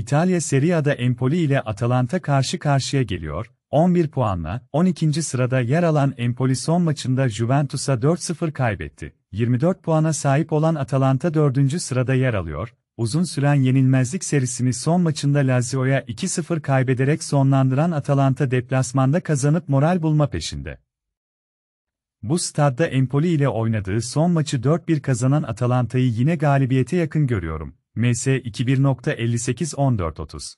İtalya Serie A'da Empoli ile Atalanta karşı karşıya geliyor. 11 puanla 12. sırada yer alan Empoli son maçında Juventus'a 4-0 kaybetti. 24 puana sahip olan Atalanta 4. sırada yer alıyor. Uzun süren yenilmezlik serisini son maçında Lazio'ya 2-0 kaybederek sonlandıran Atalanta deplasmanda kazanıp moral bulma peşinde. Bu stadda Empoli ile oynadığı son maçı 4-1 kazanan Atalanta'yı yine galibiyete yakın görüyorum. MS 21.581430